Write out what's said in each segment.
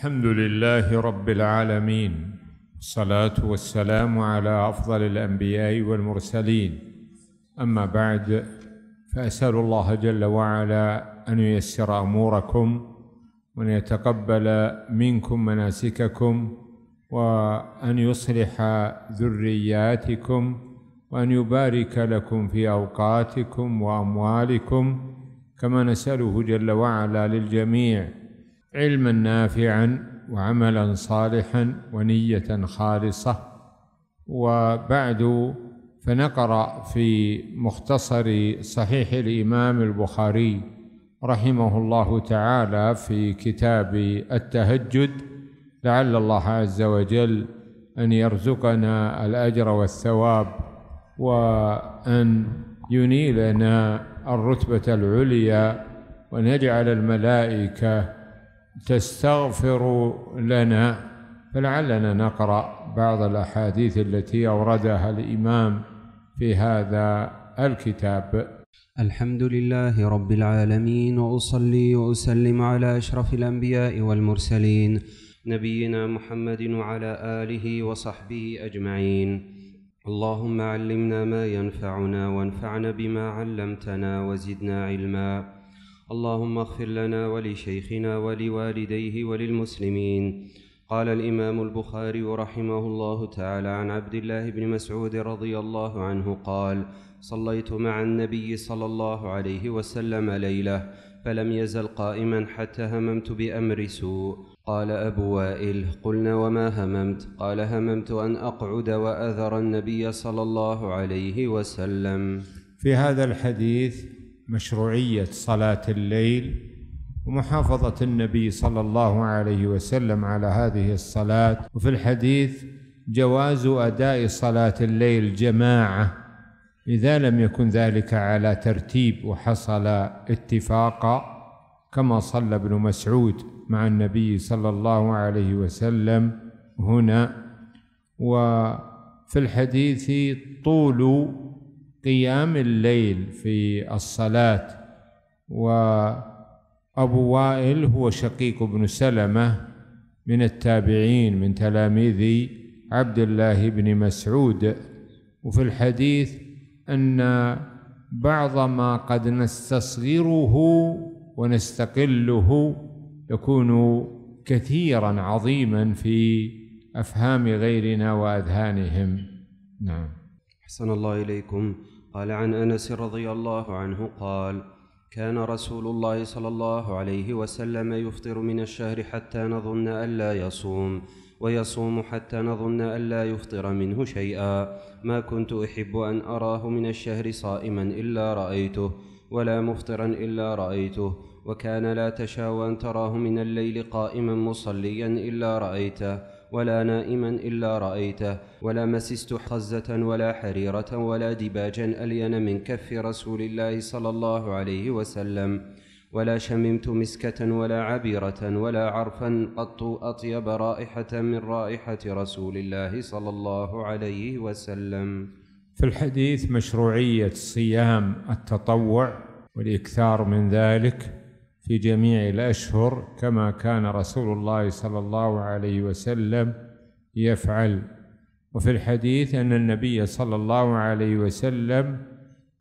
الحمد لله رب العالمين الصلاة والسلام على أفضل الأنبياء والمرسلين أما بعد فأسأل الله جل وعلا أن ييسر أموركم وأن يتقبل منكم مناسككم وأن يصلح ذرياتكم وأن يبارك لكم في أوقاتكم وأموالكم كما نسأله جل وعلا للجميع علما نافعا وعملا صالحا ونيه خالصه وبعد فنقرا في مختصر صحيح الامام البخاري رحمه الله تعالى في كتاب التهجد لعل الله عز وجل ان يرزقنا الاجر والثواب وان ينيلنا الرتبه العليا ونجعل الملائكه تستغفر لنا فلعلنا نقرأ بعض الأحاديث التي أوردها الإمام في هذا الكتاب الحمد لله رب العالمين واصلي واسلم على اشرف الانبياء والمرسلين نبينا محمد وعلى اله وصحبه اجمعين اللهم علمنا ما ينفعنا وانفعنا بما علمتنا وزدنا علما اللهم اغفر لنا ولشيخنا ولوالديه وللمسلمين قال الامام البخاري رحمه الله تعالى عن عبد الله بن مسعود رضي الله عنه قال صليت مع النبي صلى الله عليه وسلم ليله فلم يزل قائما حتى هممت بامر سوء قال ابو وائل قلنا وما هممت قال هممت ان اقعد واذر النبي صلى الله عليه وسلم في هذا الحديث مشروعيه صلاه الليل ومحافظه النبي صلى الله عليه وسلم على هذه الصلاه وفي الحديث جواز اداء صلاه الليل جماعه اذا لم يكن ذلك على ترتيب وحصل اتفاقا كما صلى ابن مسعود مع النبي صلى الله عليه وسلم هنا وفي الحديث طول قيام الليل في الصلاة وأبو وائل هو شقيق بن سلمة من التابعين من تلاميذ عبد الله بن مسعود وفي الحديث أن بعض ما قد نستصغره ونستقله يكون كثيرا عظيما في أفهام غيرنا وأذهانهم نعم أحسن الله إليكم قال عن انس رضي الله عنه قال كان رسول الله صلى الله عليه وسلم يفطر من الشهر حتى نظن الا يصوم ويصوم حتى نظن الا يفطر منه شيئا ما كنت احب ان اراه من الشهر صائما الا رايته ولا مفطرا الا رايته وكان لا تشاء ان تراه من الليل قائما مصليا الا رايته ولا نائما إلا رأيته ولا مسست خزة ولا حريرة ولا دباجا ألين من كف رسول الله صلى الله عليه وسلم ولا شممت مسكة ولا عبيرة ولا عرفا قط أطيب رائحة من رائحة رسول الله صلى الله عليه وسلم في الحديث مشروعية صيام التطوع والإكثار من ذلك في جميع الأشهر كما كان رسول الله صلى الله عليه وسلم يفعل وفي الحديث أن النبي صلى الله عليه وسلم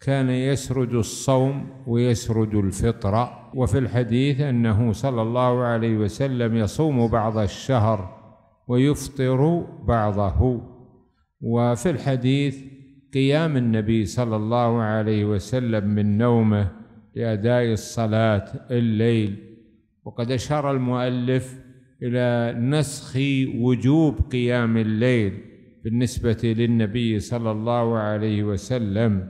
كان يسرد الصوم ويسرد الفطر وفي الحديث أنه صلى الله عليه وسلم يصوم بعض الشهر ويفطر بعضه وفي الحديث قيام النبي صلى الله عليه وسلم من نومه لأداء الصلاة الليل وقد أشار المؤلف إلى نسخ وجوب قيام الليل بالنسبة للنبي صلى الله عليه وسلم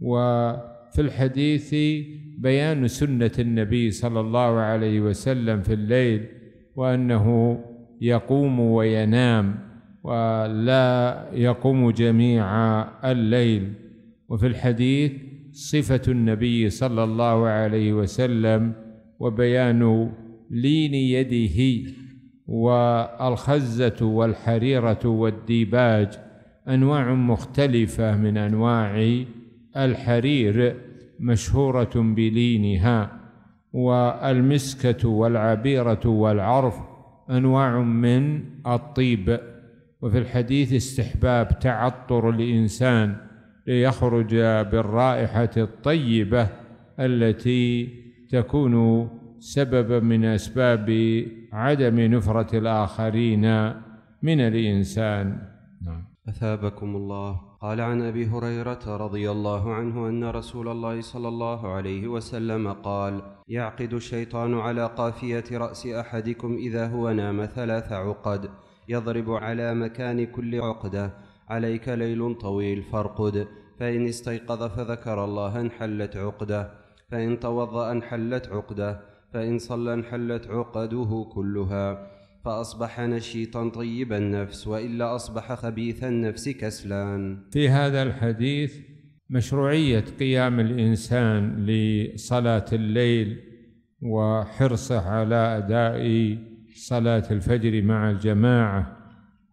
وفي الحديث بيان سنة النبي صلى الله عليه وسلم في الليل وأنه يقوم وينام ولا يقوم جميع الليل وفي الحديث صفه النبي صلى الله عليه وسلم وبيان لين يده والخزه والحريره والديباج انواع مختلفه من انواع الحرير مشهوره بلينها والمسكه والعبيره والعرف انواع من الطيب وفي الحديث استحباب تعطر الانسان ليخرج بالرائحة الطيبة التي تكون سببا من أسباب عدم نفرة الآخرين من الإنسان نعم أثابكم الله قال عن أبي هريرة رضي الله عنه أن رسول الله صلى الله عليه وسلم قال يعقد الشيطان على قافية رأس أحدكم إذا هو نام ثلاث عقد يضرب على مكان كل عقده عليك ليل طويل فارقد فإن استيقظ فذكر الله انحلت عقده فإن توضأ انحلت عقده فإن صلى انحلت عقده كلها فأصبح نشيطا طيب النفس وإلا أصبح خبيث النفس كسلان في هذا الحديث مشروعية قيام الإنسان لصلاة الليل وحرصه على أداء صلاة الفجر مع الجماعة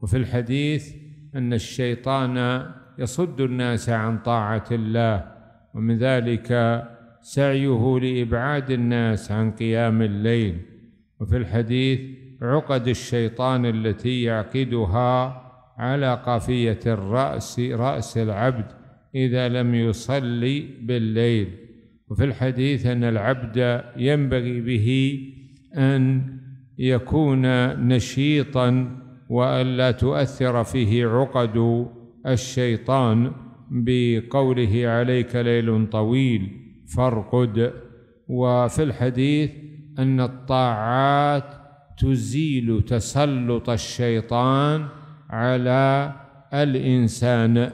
وفي الحديث ان الشيطان يصد الناس عن طاعه الله ومن ذلك سعيه لابعاد الناس عن قيام الليل وفي الحديث عقد الشيطان التي يعقدها على قافيه الراس راس العبد اذا لم يصلي بالليل وفي الحديث ان العبد ينبغي به ان يكون نشيطا والا تؤثر فيه عقد الشيطان بقوله عليك ليل طويل فارقد وفي الحديث ان الطاعات تزيل تسلط الشيطان على الانسان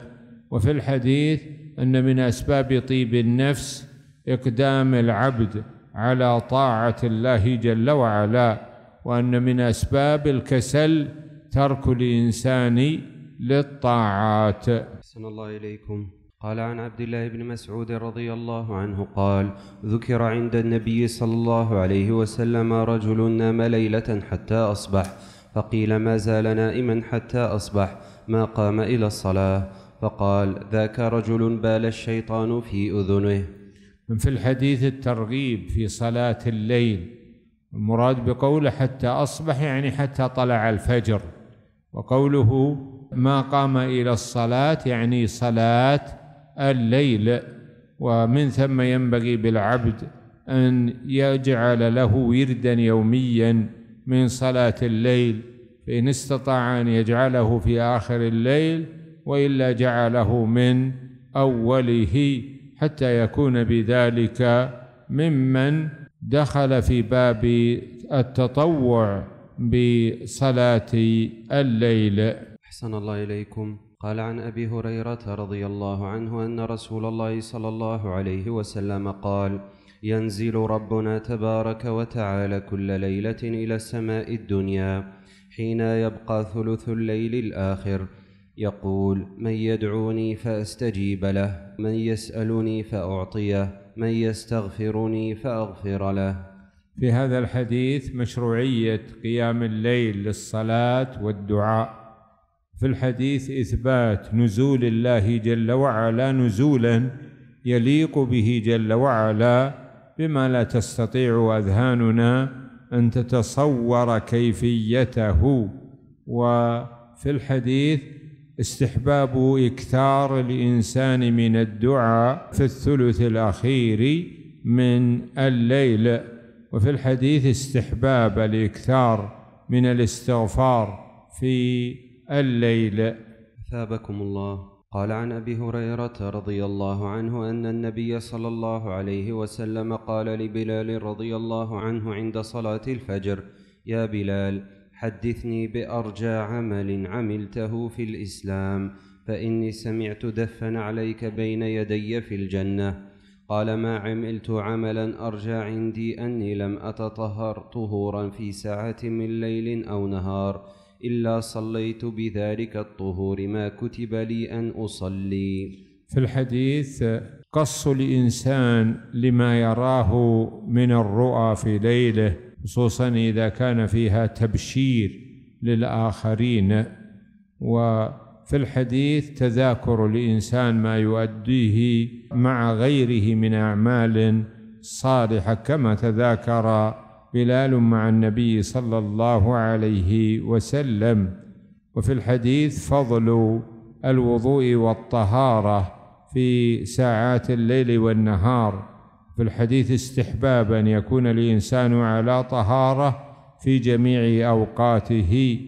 وفي الحديث ان من اسباب طيب النفس اقدام العبد على طاعه الله جل وعلا وان من اسباب الكسل ترك الإنسان للطاعات أحسن الله إليكم قال عن عبد الله بن مسعود رضي الله عنه قال ذكر عند النبي صلى الله عليه وسلم رجل نام ليلة حتى أصبح فقيل ما زال نائما حتى أصبح ما قام إلى الصلاة فقال ذاك رجل بال الشيطان في أذنه في الحديث الترغيب في صلاة الليل المراد بقوله حتى أصبح يعني حتى طلع الفجر وقوله ما قام إلى الصلاة يعني صلاة الليل ومن ثم ينبغي بالعبد أن يجعل له وردا يوميا من صلاة الليل فإن استطاع أن يجعله في آخر الليل وإلا جعله من أوله حتى يكون بذلك ممن دخل في باب التطوع بصلاة الليل أحسن الله إليكم قال عن أبي هريرة رضي الله عنه أن رسول الله صلى الله عليه وسلم قال ينزل ربنا تبارك وتعالى كل ليلة إلى السماء الدنيا حين يبقى ثلث الليل الآخر يقول من يدعوني فأستجيب له من يسألني فأعطيه من يستغفرني فأغفر له في هذا الحديث مشروعية قيام الليل للصلاة والدعاء في الحديث إثبات نزول الله جل وعلا نزولا يليق به جل وعلا بما لا تستطيع أذهاننا أن تتصور كيفيته وفي الحديث استحباب إكثار الإنسان من الدعاء في الثلث الأخير من الليل وفي الحديث استحباب الإكثار من الاستغفار في الليل ثابكم الله قال عن ابي هريره رضي الله عنه ان النبي صلى الله عليه وسلم قال لبلال رضي الله عنه عند صلاه الفجر يا بلال حدثني بارجى عمل عملته في الاسلام فاني سمعت دفن عليك بين يدي في الجنه قال ما عملت عملا أرجى عندي أني لم أتطهر طهورا في ساعة من ليل أو نهار إلا صليت بذلك الطهور ما كتب لي أن أصلي في الحديث قص الإنسان لما يراه من الرؤى في ليله خصوصا إذا كان فيها تبشير للآخرين و في الحديث تذاكر الإنسان ما يؤديه مع غيره من أعمال صالحة كما تذاكر بلال مع النبي صلى الله عليه وسلم وفي الحديث فضل الوضوء والطهارة في ساعات الليل والنهار في الحديث استحباب أن يكون الإنسان على طهارة في جميع أوقاته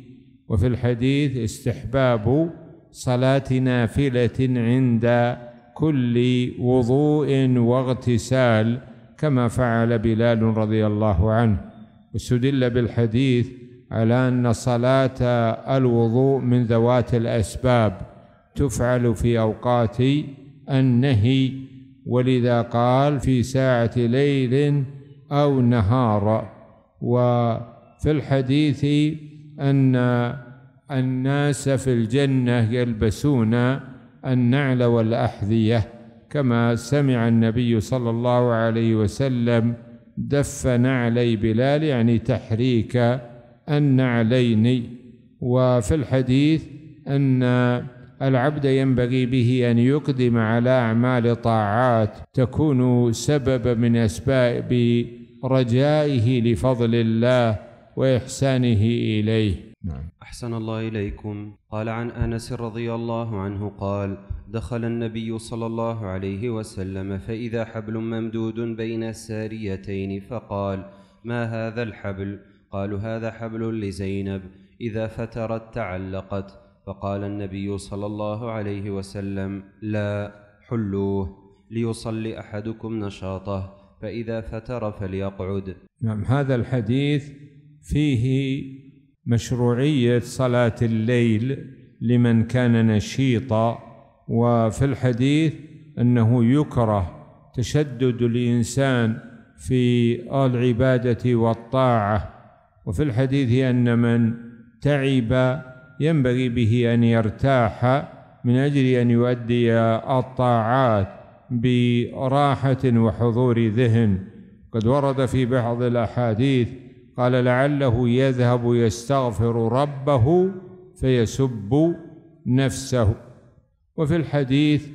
وفي الحديث استحباب صلاة نافلة عند كل وضوء واغتسال كما فعل بلال رضي الله عنه واستدل بالحديث على أن صلاة الوضوء من ذوات الأسباب تفعل في أوقات النهي ولذا قال في ساعة ليل أو نهار وفي الحديث أن الناس في الجنة يلبسون النعل والأحذية كما سمع النبي صلى الله عليه وسلم دف نعلي بلال يعني تحريك النعلين وفي الحديث أن العبد ينبغي به أن يقدم على أعمال طاعات تكون سببا من أسباب رجائه لفضل الله وإحسانه إليه نعم أحسن الله إليكم قال عن أنس رضي الله عنه قال دخل النبي صلى الله عليه وسلم فإذا حبل ممدود بين الساريتين فقال ما هذا الحبل قالوا هذا حبل لزينب إذا فترت تعلقت فقال النبي صلى الله عليه وسلم لا حلوه ليصلي أحدكم نشاطه فإذا فتر فليقعد نعم هذا الحديث فيه مشروعيه صلاه الليل لمن كان نشيطا وفي الحديث انه يكره تشدد الانسان في العباده والطاعه وفي الحديث ان من تعب ينبغي به ان يرتاح من اجل ان يؤدي الطاعات براحه وحضور ذهن قد ورد في بعض الاحاديث قال لعله يذهب يستغفر ربه فيسب نفسه وفي الحديث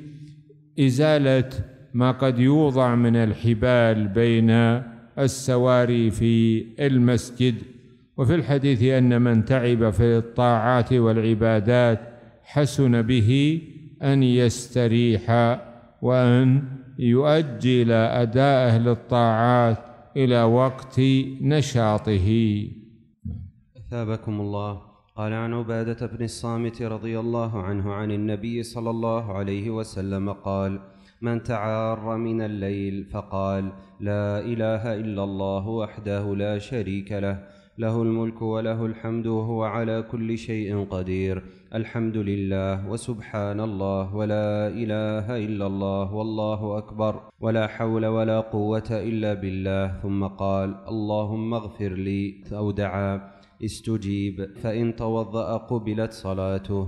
إزالة ما قد يوضع من الحبال بين السواري في المسجد وفي الحديث أن من تعب في الطاعات والعبادات حسن به أن يستريح وأن يؤجل أهل للطاعات إلى وقت نشاطه أثابكم الله قال عن عبادة بن الصامت رضي الله عنه عن النبي صلى الله عليه وسلم قال من تعار من الليل فقال لا إله إلا الله وحده لا شريك له له الملك وله الحمد وهو على كل شيء قدير الحمد لله وسبحان الله ولا اله الا الله والله اكبر ولا حول ولا قوه الا بالله ثم قال اللهم اغفر لي او دعا استجيب فان توضا قبلت صلاته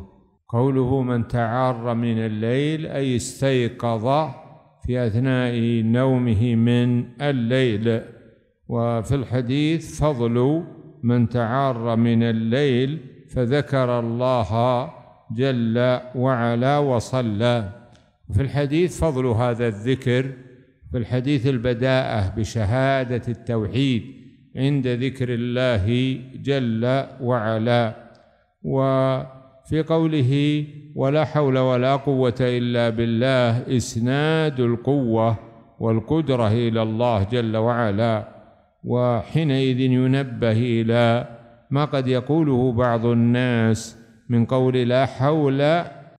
قوله من تعار من الليل اي استيقظ في اثناء نومه من الليل وفي الحديث فضل من تعار من الليل فذكر الله جل وعلا وصلى في الحديث فضل هذا الذكر في الحديث البداءة بشهادة التوحيد عند ذكر الله جل وعلا وفي قوله ولا حول ولا قوة إلا بالله إسناد القوة والقدرة إلى الله جل وعلا وحينئذ ينبه إلى ما قد يقوله بعض الناس من قول لا حول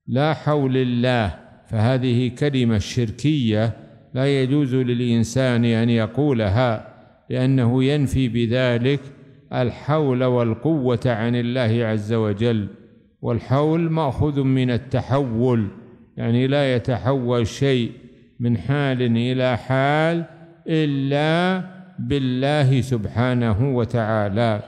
لا حول الله فهذه كلمة شركية لا يجوز للإنسان أن يقولها لأنه ينفي بذلك الحول والقوة عن الله عز وجل والحول مأخوذ من التحول يعني لا يتحول شيء من حال إلى حال إلا بالله سبحانه وتعالى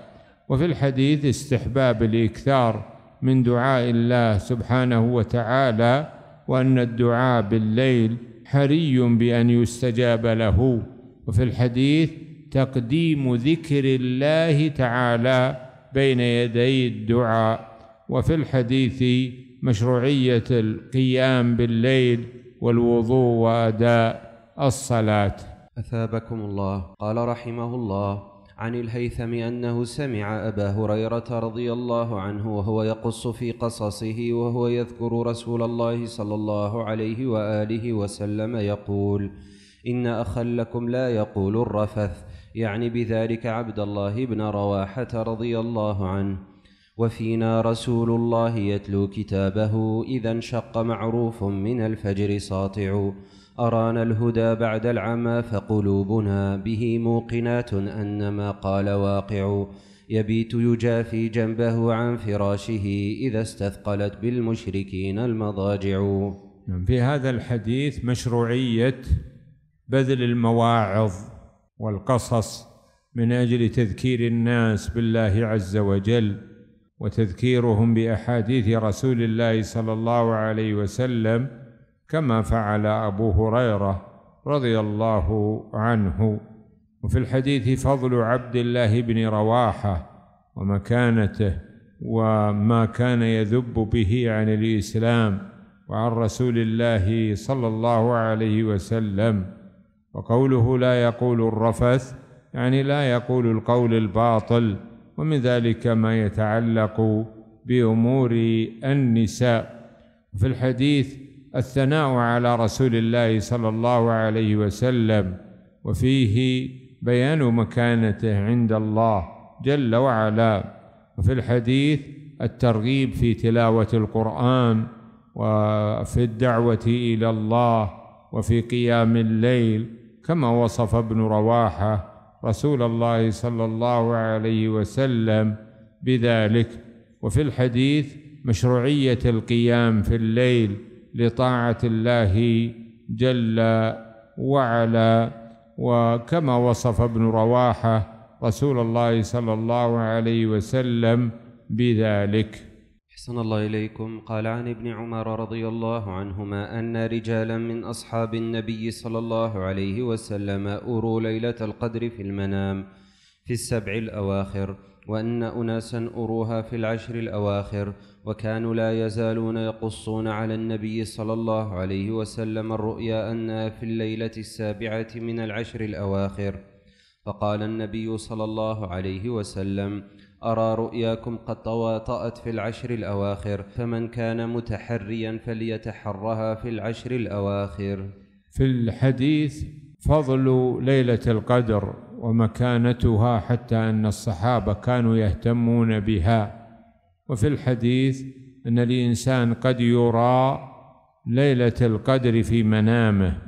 وفي الحديث استحباب الإكثار من دعاء الله سبحانه وتعالى وأن الدعاء بالليل حري بأن يستجاب له وفي الحديث تقديم ذكر الله تعالى بين يدي الدعاء وفي الحديث مشروعية القيام بالليل والوضوء وأداء الصلاة أثابكم الله قال رحمه الله عن الهيثم أنه سمع أبا هريرة رضي الله عنه وهو يقص في قصصه وهو يذكر رسول الله صلى الله عليه وآله وسلم يقول إن أخا لكم لا يقول الرفث يعني بذلك عبد الله بن رواحة رضي الله عنه وفينا رسول الله يتلو كتابه إذا انشق معروف من الفجر ساطع أرانا الهدى بعد العمى فقلوبنا به موقنات أن ما قال واقع يبيت يجافي جنبه عن فراشه إذا استثقلت بالمشركين المضاجع نعم، في هذا الحديث مشروعية بذل المواعظ والقصص من أجل تذكير الناس بالله عز وجل وتذكيرهم بأحاديث رسول الله صلى الله عليه وسلم كما فعل أبو هريرة رضي الله عنه وفي الحديث فضل عبد الله بن رواحة ومكانته وما كان يذب به عن الإسلام وعن رسول الله صلى الله عليه وسلم وقوله لا يقول الرفث يعني لا يقول القول الباطل ومن ذلك ما يتعلق بأمور النساء في الحديث الثناء على رسول الله صلى الله عليه وسلم وفيه بيان مكانته عند الله جل وعلا وفي الحديث الترغيب في تلاوة القرآن وفي الدعوة إلى الله وفي قيام الليل كما وصف ابن رواحة رسول الله صلى الله عليه وسلم بذلك وفي الحديث مشروعية القيام في الليل لطاعة الله جل وعلا وكما وصف ابن رواحة رسول الله صلى الله عليه وسلم بذلك أحسن الله إليكم قال عن ابن عمر رضي الله عنهما أن رجالا من أصحاب النبي صلى الله عليه وسلم أروا ليلة القدر في المنام في السبع الأواخر وأن أناسا أروها في العشر الأواخر وكانوا لا يزالون يقصون على النبي صلى الله عليه وسلم الرؤيا أنها في الليلة السابعة من العشر الأواخر فقال النبي صلى الله عليه وسلم أرى رؤياكم قد تواطأت في العشر الأواخر فمن كان متحريا فليتحرها في العشر الأواخر في الحديث فضل ليلة القدر ومكانتها حتى أن الصحابة كانوا يهتمون بها وفي الحديث أن الإنسان قد يرى ليلة القدر في منامه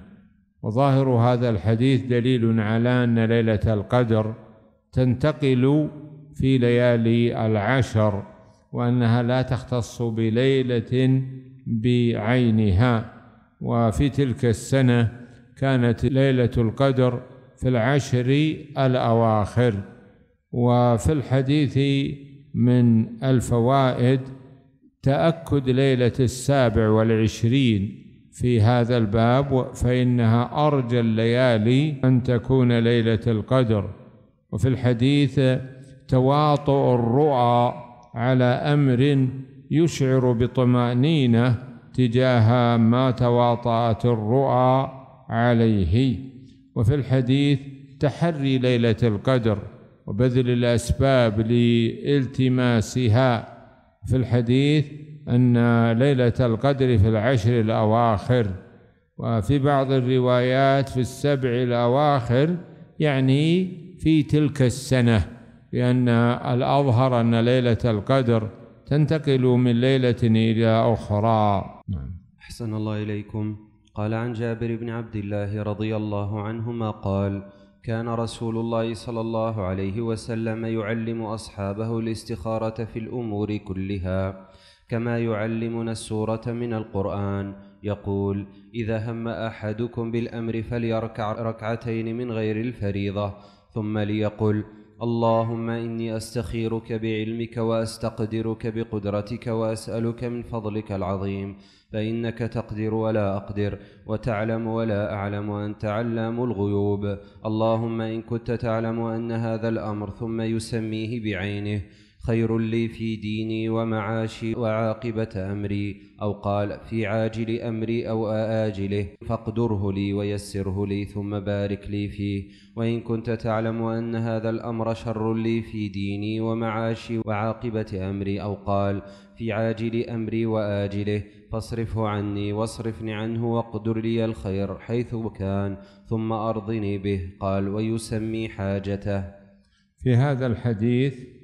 وظاهر هذا الحديث دليل على أن ليلة القدر تنتقل في ليالي العشر وأنها لا تختص بليلة بعينها وفي تلك السنة كانت ليلة القدر في العشر الأواخر وفي الحديث من الفوائد تأكد ليلة السابع والعشرين في هذا الباب فإنها أرجى الليالي أن تكون ليلة القدر وفي الحديث تواطؤ الرؤى على أمر يشعر بطمأنينة تجاه ما تواطأت الرؤى عليه وفي الحديث تحري ليلة القدر وبذل الأسباب لالتماسها في الحديث أن ليلة القدر في العشر الأواخر وفي بعض الروايات في السبع الأواخر يعني في تلك السنة لأن الأظهر أن ليلة القدر تنتقل من ليلة إلى أخرى نعم أحسن الله إليكم قال عن جابر بن عبد الله رضي الله عنهما قال كان رسول الله صلى الله عليه وسلم يعلم أصحابه الاستخارة في الأمور كلها كما يعلمنا السورة من القرآن يقول إذا هم أحدكم بالأمر فليركع ركعتين من غير الفريضة ثم ليقل اللهم إني أستخيرك بعلمك وأستقدرك بقدرتك وأسألك من فضلك العظيم فإنك تقدر ولا أقدر وتعلم ولا أعلم وأنت علام الغيوب اللهم إن كنت تعلم أن هذا الأمر ثم يسميه بعينه خير لي في ديني ومعاشي وعاقبة أمري أو قال في عاجل أمري أو آجله فاقدره لي ويسره لي ثم بارك لي فيه وإن كنت تعلم أن هذا الأمر شر لي في ديني ومعاشي وعاقبة أمري أو قال في عاجل أمري وآجله فاصرفه عني واصرفني عنه واقدر لي الخير حيث كان ثم أرضني به قال ويسمي حاجته في هذا الحديث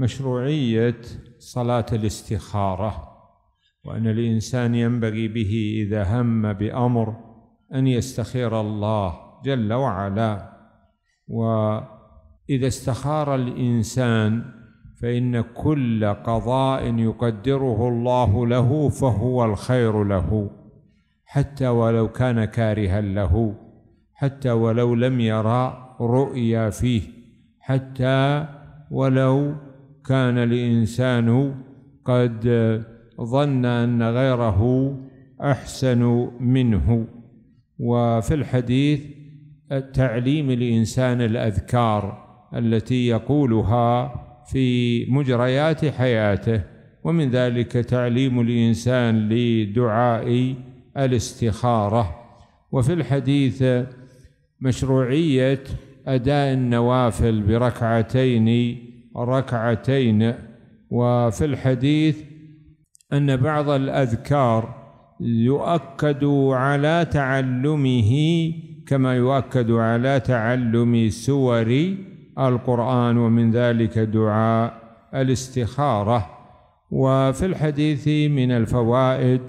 مشروعية صلاة الاستخارة وأن الإنسان ينبغي به إذا هم بأمر أن يستخير الله جل وعلا وإذا استخار الإنسان فإن كل قضاء يقدره الله له فهو الخير له حتى ولو كان كارها له حتى ولو لم يرى رؤيا فيه حتى ولو كان الإنسان قد ظن أن غيره أحسن منه وفي الحديث تعليم الإنسان الأذكار التي يقولها في مجريات حياته ومن ذلك تعليم الإنسان لدعاء الاستخارة وفي الحديث مشروعية أداء النوافل بركعتين ركعتين وفي الحديث أن بعض الأذكار يؤكد على تعلمه كما يؤكد على تعلم سور القرآن ومن ذلك دعاء الاستخارة وفي الحديث من الفوائد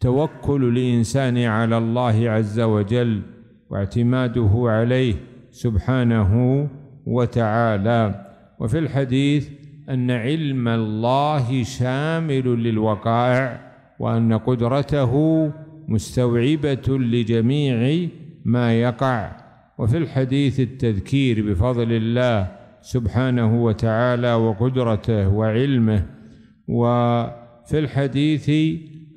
توكل الإنسان على الله عز وجل واعتماده عليه سبحانه وتعالى وفي الحديث أن علم الله شامل للوقائع وأن قدرته مستوعبة لجميع ما يقع وفي الحديث التذكير بفضل الله سبحانه وتعالى وقدرته وعلمه وفي الحديث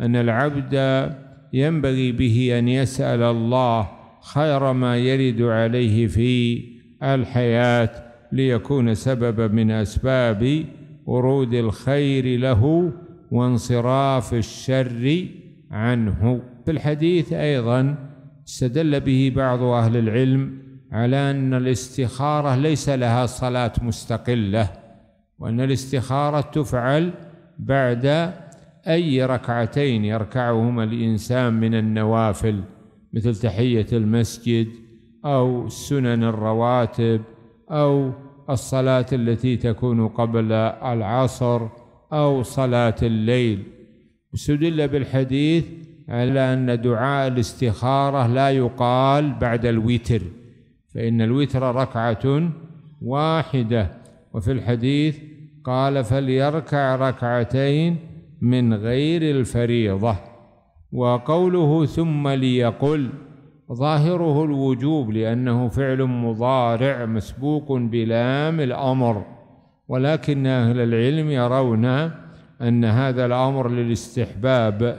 أن العبد ينبغي به أن يسأل الله خير ما يرد عليه في الحياة ليكون سببا من أسباب ورود الخير له وانصراف الشر عنه في الحديث أيضا استدل به بعض أهل العلم على أن الاستخارة ليس لها صلاة مستقلة وأن الاستخارة تفعل بعد أي ركعتين يركعهما الإنسان من النوافل مثل تحية المسجد أو سنن الرواتب أو الصلاة التي تكون قبل العصر أو صلاة الليل استدل بالحديث على أن دعاء الاستخارة لا يقال بعد الوتر فإن الوتر ركعة واحدة وفي الحديث قال فليركع ركعتين من غير الفريضة وقوله ثم ليقل ظاهره الوجوب لأنه فعل مضارع مسبوق بلام الأمر ولكن أهل العلم يرون أن هذا الأمر للاستحباب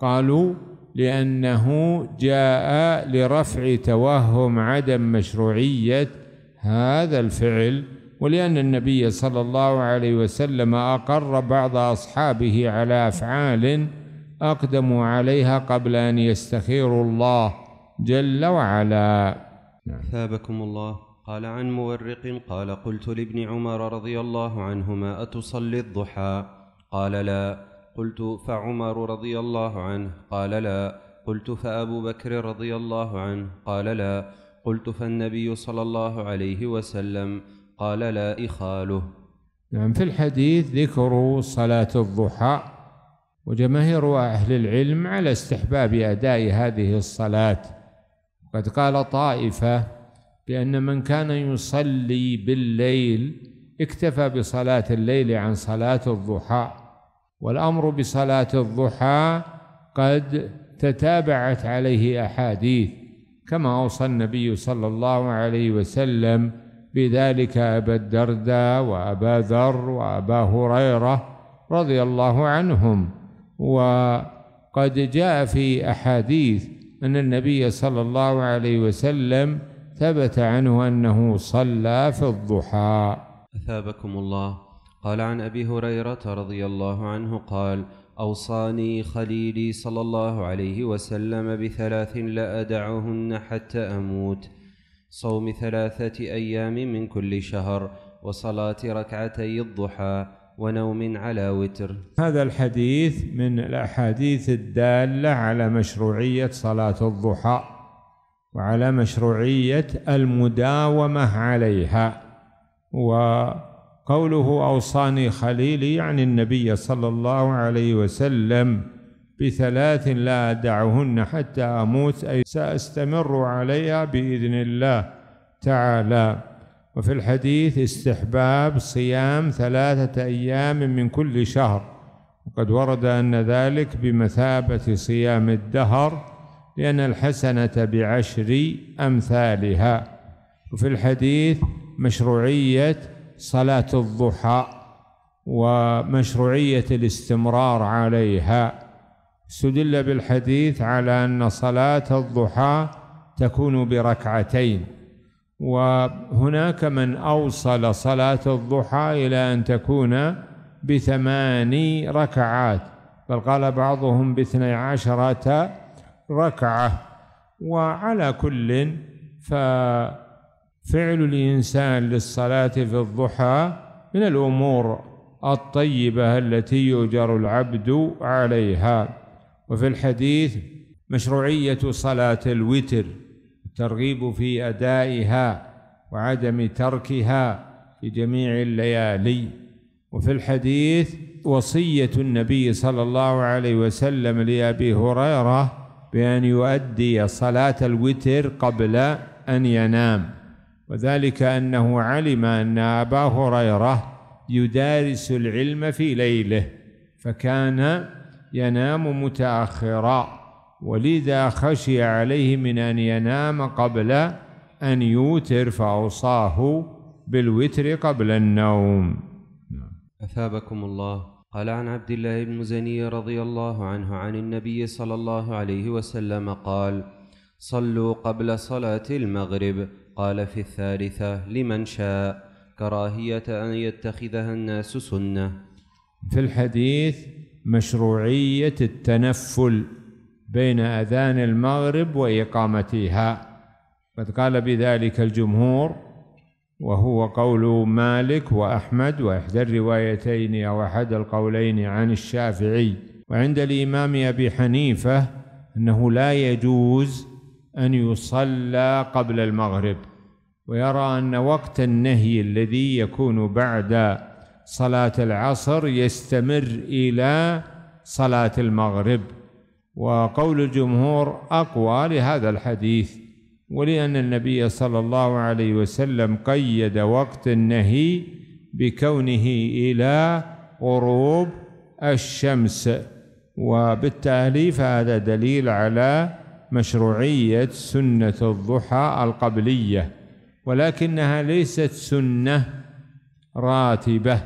قالوا لأنه جاء لرفع توهم عدم مشروعية هذا الفعل ولأن النبي صلى الله عليه وسلم أقر بعض أصحابه على أفعال أقدموا عليها قبل أن يستخيروا الله جل وعلا نعم. ثابكم الله قال عن مورق قال قلت لابن عمر رضي الله عنهما أتصلي الضحى قال لا قلت فعمر رضي الله عنه قال لا قلت فأبو بكر رضي الله عنه قال لا قلت فالنبي صلى الله عليه وسلم قال لا إخاله نعم في الحديث ذكر صلاة الضحى وجماهير أهل العلم على استحباب أداء هذه الصلاة قد قال طائفة بأن من كان يصلي بالليل اكتفى بصلاة الليل عن صلاة الضحى والأمر بصلاة الضحى قد تتابعت عليه أحاديث كما أوصى النبي صلى الله عليه وسلم بذلك أبا الدرداء وأبا ذر وأبا هريرة رضي الله عنهم وقد جاء في أحاديث أن النبي صلى الله عليه وسلم ثبت عنه أنه صلى في الضحى أثابكم الله قال عن أبي هريرة رضي الله عنه قال أوصاني خليلي صلى الله عليه وسلم بثلاث لأدعهن حتى أموت صوم ثلاثة أيام من كل شهر وصلاة ركعتي الضحى ونوم على وتر هذا الحديث من الأحاديث الدالة على مشروعية صلاة الضحى وعلى مشروعية المداومة عليها وقوله أوصاني خليلي يعني النبي صلى الله عليه وسلم بثلاث لا أدعهن حتى أموت أي سأستمر عليها بإذن الله تعالى وفي الحديث استحباب صيام ثلاثة أيام من كل شهر وقد ورد أن ذلك بمثابة صيام الدهر لأن الحسنة بعشر أمثالها وفي الحديث مشروعية صلاة الضحى ومشروعية الاستمرار عليها استدل بالحديث على أن صلاة الضحى تكون بركعتين وهناك من أوصل صلاة الضحى إلى أن تكون بثماني ركعات بل قال بعضهم باثني عشرة ركعة وعلى كل ففعل الإنسان للصلاة في الضحى من الأمور الطيبة التي يؤجر العبد عليها وفي الحديث مشروعية صلاة الوتر الترغيب في أدائها وعدم تركها في جميع الليالي وفي الحديث وصية النبي صلى الله عليه وسلم لأبي هريرة بأن يؤدي صلاة الوتر قبل أن ينام وذلك أنه علم أن أبا هريرة يدارس العلم في ليله فكان ينام متأخرًا ولذا خشي عليه من أن ينام قبل أن يوتر فأوصاه بالوتر قبل النوم أثابكم الله قال عن عبد الله بن مزني رضي الله عنه عن النبي صلى الله عليه وسلم قال صلوا قبل صلاة المغرب قال في الثالثة لمن شاء كراهية أن يتخذها الناس سنة في الحديث مشروعية التنفل بين أذان المغرب وإقامتها قد قال بذلك الجمهور وهو قول مالك وأحمد وإحدى الروايتين أو أحد القولين عن الشافعي وعند الإمام أبي حنيفة أنه لا يجوز أن يصلى قبل المغرب ويرى أن وقت النهي الذي يكون بعد صلاة العصر يستمر إلى صلاة المغرب وقول الجمهور أقوى لهذا الحديث ولأن النبي صلى الله عليه وسلم قيد وقت النهي بكونه إلى غروب الشمس وبالتالي فهذا دليل على مشروعية سنة الضحى القبلية ولكنها ليست سنة راتبة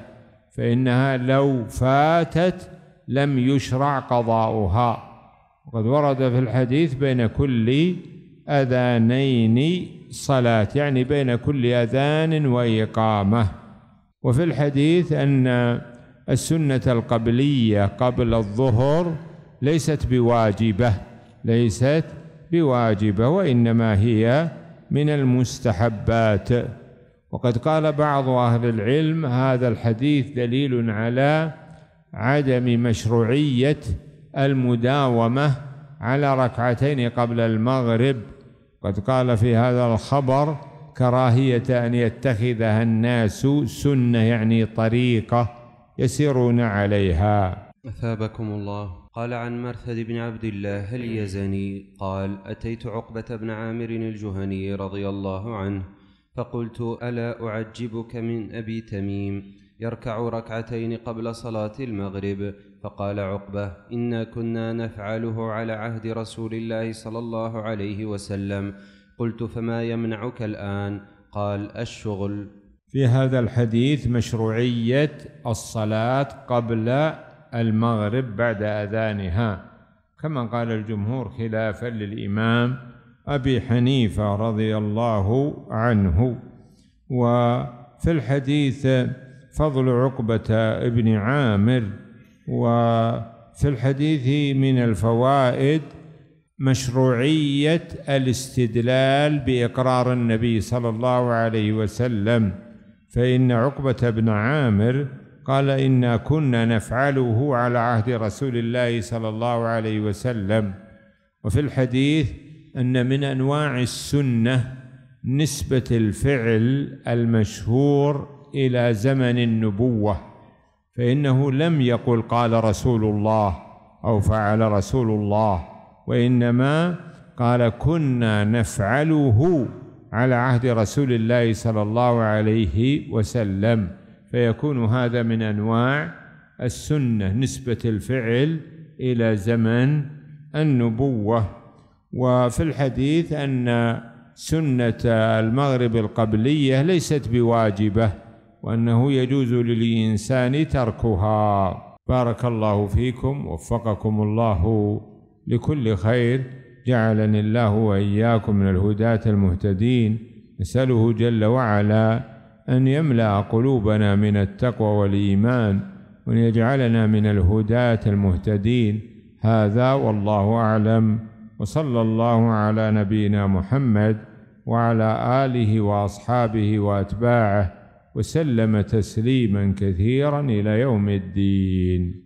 فإنها لو فاتت لم يشرع قضاؤها وقد ورد في الحديث بين كل أذانين صلاة يعني بين كل أذان وإقامة وفي الحديث أن السنة القبلية قبل الظهر ليست بواجبة ليست بواجبة وإنما هي من المستحبات وقد قال بعض أهل العلم هذا الحديث دليل على عدم مشروعية المداومة على ركعتين قبل المغرب قد قال في هذا الخبر كراهية أن يتخذها الناس سنة يعني طريقة يسيرون عليها أثابكم الله قال عن مرثد بن عبد الله اليزني قال أتيت عقبة بن عامر الجهني رضي الله عنه فقلت ألا أعجبك من أبي تميم يركع ركعتين قبل صلاة المغرب فقال عقبة إنا كنا نفعله على عهد رسول الله صلى الله عليه وسلم قلت فما يمنعك الآن قال الشغل في هذا الحديث مشروعية الصلاة قبل المغرب بعد أذانها كما قال الجمهور خلافا للإمام أبي حنيفة رضي الله عنه وفي الحديث فضل عقبة ابن عامر وفي الحديث من الفوائد مشروعية الاستدلال بإقرار النبي صلى الله عليه وسلم فإن عقبة بن عامر قال إنا كنا نفعله على عهد رسول الله صلى الله عليه وسلم وفي الحديث أن من أنواع السنة نسبة الفعل المشهور إلى زمن النبوة فإنه لم يقل قال رسول الله أو فعل رسول الله وإنما قال كنا نفعله على عهد رسول الله صلى الله عليه وسلم فيكون هذا من أنواع السنة نسبة الفعل إلى زمن النبوة وفي الحديث أن سنة المغرب القبلية ليست بواجبة وأنه يجوز للإنسان تركها بارك الله فيكم وفقكم الله لكل خير جعلني الله وإياكم من الهداة المهتدين نسأله جل وعلا أن يملأ قلوبنا من التقوى والإيمان وأن يجعلنا من الهداة المهتدين هذا والله أعلم وصلى الله على نبينا محمد وعلى آله وأصحابه وأتباعه وسلم تسليما كثيرا الى يوم الدين